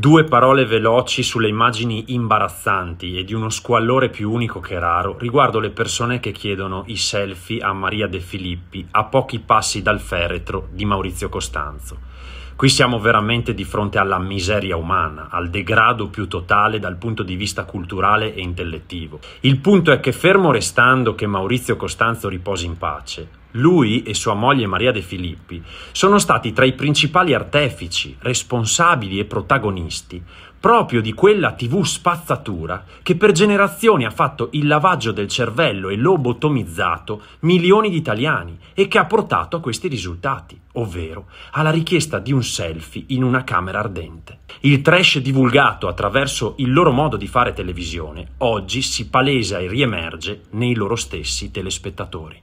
Due parole veloci sulle immagini imbarazzanti e di uno squallore più unico che raro riguardo le persone che chiedono i selfie a Maria De Filippi a pochi passi dal feretro di Maurizio Costanzo. Qui siamo veramente di fronte alla miseria umana, al degrado più totale dal punto di vista culturale e intellettivo. Il punto è che fermo restando che Maurizio Costanzo riposi in pace, lui e sua moglie Maria De Filippi sono stati tra i principali artefici, responsabili e protagonisti proprio di quella TV spazzatura che per generazioni ha fatto il lavaggio del cervello e lobotomizzato milioni di italiani e che ha portato a questi risultati, ovvero alla richiesta di un selfie in una camera ardente. Il trash divulgato attraverso il loro modo di fare televisione oggi si palesa e riemerge nei loro stessi telespettatori.